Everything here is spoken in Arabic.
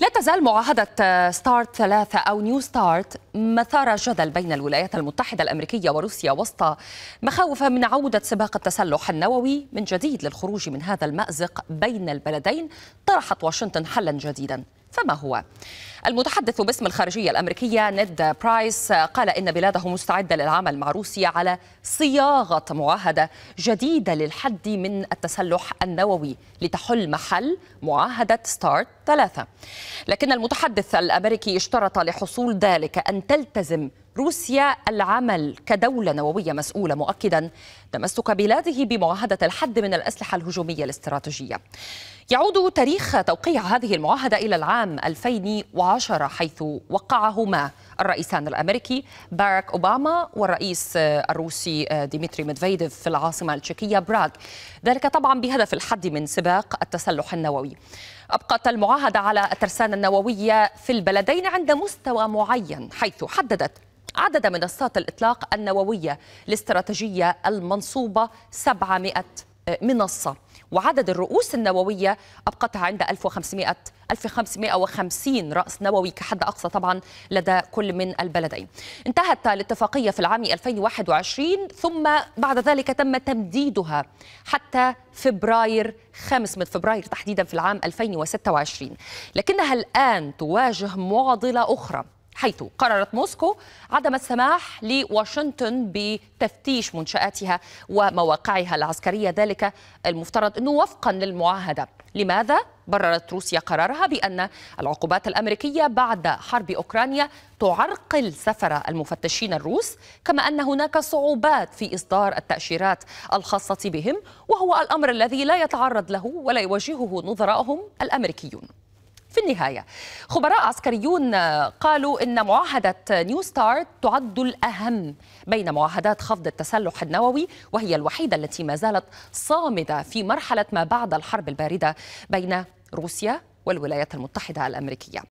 لا تزال معاهدة ستارت ثلاثة أو نيو ستارت مثار جدل بين الولايات المتحدة الأمريكية وروسيا وسط مخاوف من عودة سباق التسلح النووي من جديد للخروج من هذا المأزق بين البلدين طرحت واشنطن حلا جديدا فما هو؟ المتحدث باسم الخارجية الأمريكية نيد برايس قال إن بلاده مستعدة للعمل مع روسيا على صياغة معاهدة جديدة للحد من التسلح النووي لتحل محل معاهدة ستارت ثلاثة لكن المتحدث الأمريكي اشترط لحصول ذلك أن تلتزم روسيا العمل كدولة نووية مسؤولة مؤكدا تمسك بلاده بمعاهدة الحد من الأسلحة الهجومية الاستراتيجية يعود تاريخ توقيع هذه المعاهدة إلى العام 2010 حيث وقعهما الرئيسان الأمريكي باراك أوباما والرئيس الروسي ديمتري ميدفيديف في العاصمة التشيكية براغ ذلك طبعا بهدف الحد من سباق التسلح النووي أبقت المعاهدة على الترسانة النووية في البلدين عند مستوى معين حيث حددت عدد منصات الإطلاق النووية الاستراتيجية المنصوبة 700 منصة وعدد الرؤوس النووية أبقتها عند 1500 1550 رأس نووي كحد أقصى طبعا لدى كل من البلدين انتهت الاتفاقية في العام 2021 ثم بعد ذلك تم تمديدها حتى فبراير 5 من فبراير تحديدا في العام 2026 لكنها الآن تواجه معضلة أخرى حيث قررت موسكو عدم السماح لواشنطن بتفتيش منشآتها ومواقعها العسكرية ذلك المفترض أنه وفقا للمعاهدة لماذا بررت روسيا قرارها بأن العقوبات الأمريكية بعد حرب أوكرانيا تعرقل سفر المفتشين الروس كما أن هناك صعوبات في إصدار التأشيرات الخاصة بهم وهو الأمر الذي لا يتعرض له ولا يواجهه نظرائهم الأمريكيون في النهاية خبراء عسكريون آه، قالوا إن معاهدة نيو ستارت تعد الأهم بين معاهدات خفض التسلح النووي وهي الوحيدة التي ما زالت صامدة في مرحلة ما بعد الحرب الباردة بين روسيا والولايات المتحدة الأمريكية